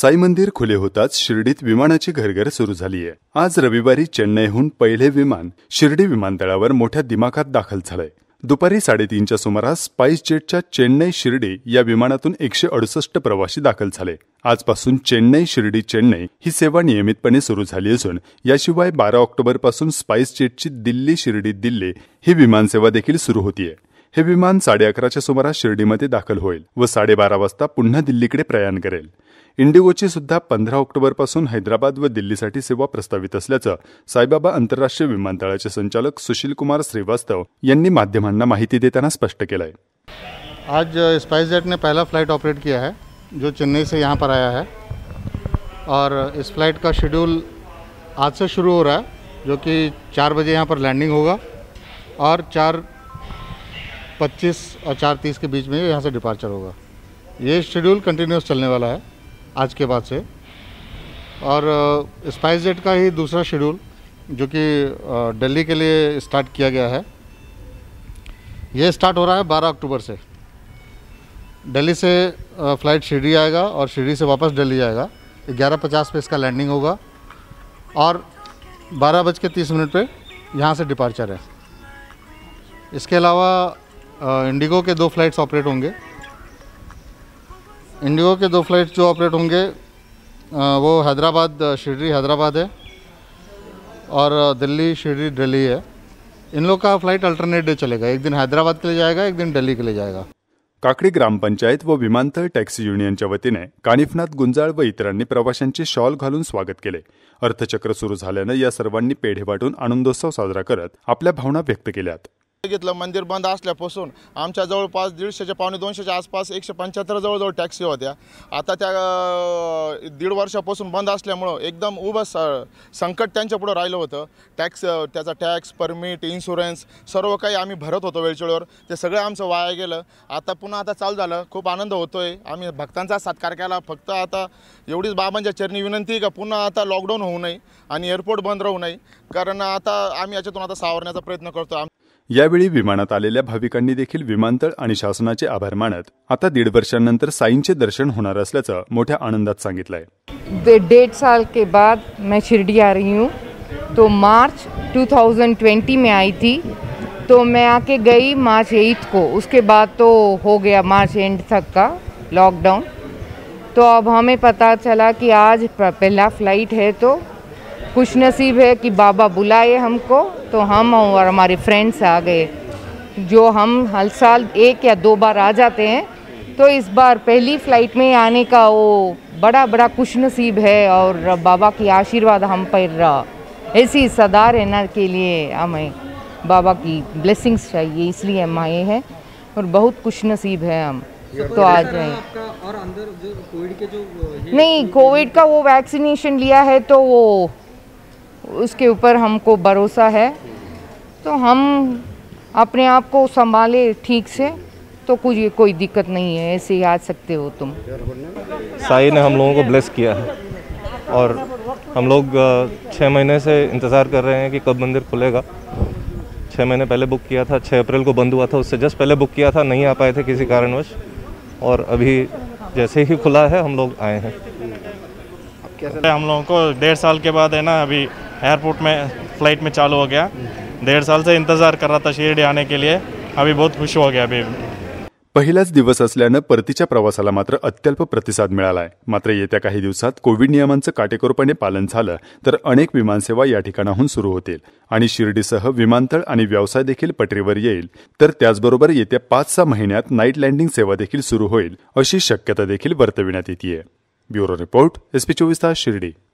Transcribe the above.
साई मंदिर खुले होताच शिर्डीत विमानाची घरघर सुरू आहे आज रविवारी चेन्नईहून पहिले विमान शिर्डी विमानतळावर मोठ्या दिमाखात दाखल झालंय दुपारी साडेतीनच्या सुमारास स्पाईस जेटच्या चेन्नई शिर्डी या विमानातून एकशे अडुसष्ट प्रवासी दाखल झाले आजपासून चेन्नई शिर्डी चेन्नई ही सेवा नियमितपणे सुरू झाली असून याशिवाय बारा ऑक्टोबरपासून स्पाईस जेटची दिल्ली शिर्डी दिल्ली ही विमानसेवा देखील सुरू होतीये हे विमान साडे अकराच्या सुमारास शिर्डीमध्ये दाखल होईल व साडेबारा वाजता पुन्हा दिल्लीकडे प्रयाण करेल इंडिगोची सुद्धा पंधरा ऑक्टोबरपासून हैदराबाद व दिल्लीसाठी सेवा प्रस्तावित असल्याचं साईबाबा आंतरराष्ट्रीय विमानतळाचे संचालक सुशील कुमार श्रीवास्तव यांनी माध्यमांना माहिती देताना स्पष्ट केलं आहे आज स्पाइस जेटने पहिला फ्लाईट ऑपरेट किया है जो चेन्नई से यहाँ पर आया है और इस फ्लाइट का शेड्यूल आज से शुरू हो रहा है जो कि चार बजे यहाँ पर लैंडिंग होगा और चार पच्चीस और चार तीस के बीच में यहाँ से डिपार्चर होगा ये शेड्यूल कंटिन्यूस चलने वाला है आज के बाद से और स्पाइस uh, जेट का ही दूसरा शेड्यूल जो कि uh, दिल्ली के लिए स्टार्ट किया गया है ये स्टार्ट हो रहा है 12 अक्टूबर से दिल्ली से फ़्लाइट uh, शिरडी आएगा और शिरडी से वापस दिल्ली आएगा ग्यारह पचास पर इसका लैंडिंग होगा और बारह बज के तीस मिनट पर यहाँ से डिपार्चर है इसके अलावा इंडिगो के दो फ्लाइट्स ऑपरेट होंगे इंडिगो के दो फ्लाइट्स जो ऑपरेट होंगे वो हैदराबाद शिरडी हैदराबाद है और दिल्ली शिरडी दिल्ली है इन लोग का फ्लाइट अल्टरनेट डे चलेगा एक दिन हैदराबाद के लिए जाएगा एक दिन दिल्ली के लिए जाएगा काकडी ग्रामपंचायत व विमानतळ टॅक्सी युनियनच्या वतीने कानिफनाथ गुंजाळ व इतरांनी प्रवाशांचे शॉल घालून स्वागत केले अर्थचक्र सुरू झाल्यानं या सर्वांनी पेढे वाटून आनंदोत्सव साजरा करत आपल्या भावना व्यक्त केल्यात सांगितलं मंदिर बंद असल्यापासून आमच्या जवळपास दीडशेच्या पावणे दोनशेच्या आसपास एकशे पंच्याहत्तर जवळजवळ टॅक्सी होत्या आता त्या दीड वर्षापासून बंद असल्यामुळं एकदम उभं स संकट त्यांच्यापुढं राहिलं होतं टॅक्स त्याचा टॅक्स परमिट इन्शुरन्स सर्व काही आम्ही भरत होतो वेळचेळवर ते सगळं आमचं वाया गेलं आता पुन्हा आता चालू झालं खूप आनंद होतो आहे आम्ही भक्तांचा सत्कार केला फक्त आता एवढीच बाबांच्या चरणी विनंती आहे का पुन्हा आता लॉकडाऊन होऊ नये आणि एअरपोर्ट बंद राहू नये कारण आता आम्ही याच्यातून आता सावरण्याचा प्रयत्न करतो यावेळी विमानात आलेल्या भाविकांनी देखील विमानतळ आणि शासनाचे आभार मानत आता दीड वर्षांनंतर साईंचे दर्शन होणार असल्याचं मोठ्या आनंदात सांगितलंय डेढ़ साल के बाद मैं शिर्डी आ रही हूँ तो मार्च 2020 में आई थी तो मैं आके गई मार्च एट को उसके बाद तो हो गया मार्च एंड तक का लॉकडाउन तो अब हमें पता चला कि आज पहला फ्लाइट है तो खुश नसीब है कि बाबा बुलाए हमको तो हम और हमारे फ्रेंड्स आ गए जो हम हर साल एक या दो बार आ जाते हैं तो इस बार पहली फ़्लाइट में आने का वो बड़ा बड़ा खुश नसीब है और बाबा की आशीर्वाद हम पर ऐसी सदा रहना के लिए हमें बाबा की ब्लेसिंग्स चाहिए इसलिए हम आए हैं और बहुत खुश नसीब है हम तो आ जाए और अंदर जो कोविड के जो नहीं कोविड का वो वैक्सीनेशन लिया है तो वो उसके ऊपर हमको भरोसा है तो हम अपने आप को संभाले ठीक से तो कुछ कोई दिक्कत नहीं है ऐसे ही आ सकते हो तुम साई ने हम लोगों को ब्लेस किया है और हम लोग छः महीने से इंतज़ार कर रहे हैं कि कब मंदिर खुलेगा छः महीने पहले बुक किया था छः अप्रैल को बंद हुआ था उससे जस्ट पहले बुक किया था नहीं आ पाए थे किसी कारणवश और अभी जैसे ही खुला है हम लोग आए हैं हम लोगों को डेढ़ साल के बाद है ना अभी एयरपोर्ट में फ़्लाइट में चालू हो गया डेढ़ साल से इंतज़ार कर रहा था शिरडी आने के लिए अभी बहुत खुश हो गया अभी पहिलाच दिवस असल्यानं परतीच्या प्रवासाला मात्र अत्यल्प प्रतिसाद मिळाला मात्र येत्या काही दिवसात कोविड नियमांचं काटेकोरपणे पालन झालं तर अनेक विमानसेवा या ठिकाणाहून सुरू होतील आणि शिर्डीसह विमानतळ आणि व्यवसाय देखील पटरीवर येईल तर त्याचबरोबर येत्या पाच सहा महिन्यात नाईट लँडिंग सेवा देखील सुरू होईल अशी शक्यता देखील वर्तविण्यात येते ब्युरो रिपोर्ट एसपी चोवीस तास शिर्डी